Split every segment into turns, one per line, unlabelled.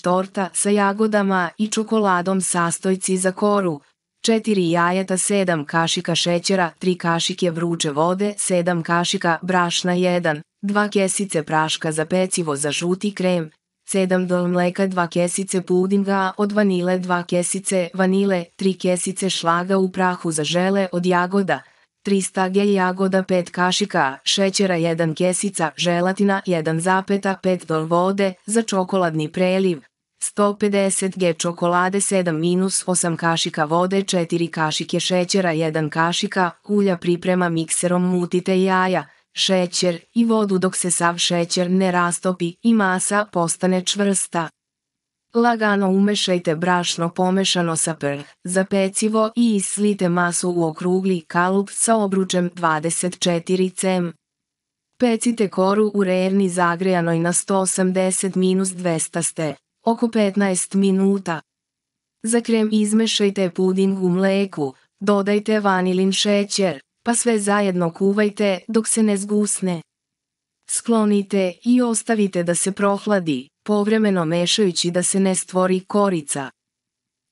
torta sa jagodama i čokoladom sastojci za koru, 4 jajeta 7 kašika šećera, 3 kašike vruće vode, 7 kašika brašna 1, 2 kesice praška za pecivo za žuti krem, 7 dl mleka 2 kesice pudinga od vanile 2 kesice vanile, 3 kesice šlaga u prahu za žele od jagoda, 3 stage jagoda 5 kašika, šećera 1 kesica, želatina 1,5 dl vode za čokoladni preliv, 150 g čokolade 7-8 kašika vode 4 kašike šećera 1 kašika ulja priprema mikserom mutite jaja, šećer i vodu dok se sav šećer ne rastopi i masa postane čvrsta. Lagano umešajte brašno pomešano sa prh za pecivo i islite masu u okrugli kalup sa obručem 24 cm. Pecite koru u rerni zagrejanoj na 180-200 ste oko 15 minuta. Za krem izmešajte puding u mleku, dodajte vanilin šećer, pa sve zajedno kuvajte dok se ne zgusne. Sklonite i ostavite da se prohladi, povremeno mešajući da se ne stvori korica.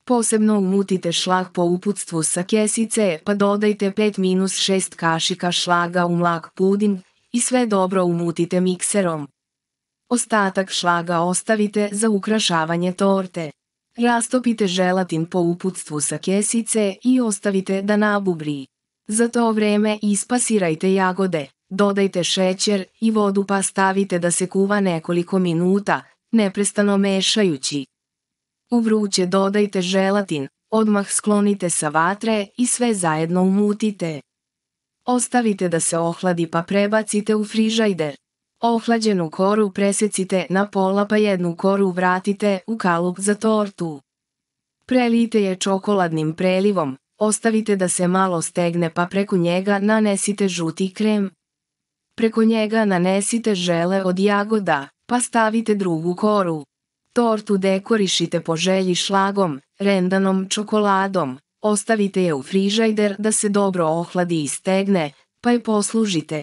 Posebno umutite šlag po uputstvu sa kesice pa dodajte 5-6 kašika šlaga u mlak puding i sve dobro umutite mikserom. Ostatak šlaga ostavite za ukrašavanje torte. Rastopite želatin po uputstvu sa kesice i ostavite da nabubri. Za to vreme ispasirajte jagode, dodajte šećer i vodu pa stavite da se kuva nekoliko minuta, neprestano mešajući. U vruće dodajte želatin, odmah sklonite sa vatre i sve zajedno umutite. Ostavite da se ohladi pa prebacite u frižajder. Ohlađenu koru presecite na pola pa jednu koru vratite u kalup za tortu. Prelijte je čokoladnim prelivom, ostavite da se malo stegne pa preko njega nanesite žuti krem. Preko njega nanesite žele od jagoda, pa stavite drugu koru. Tortu dekorišite po želji šlagom, rendanom čokoladom, ostavite je u frižajder da se dobro ohladi i stegne, pa je poslužite.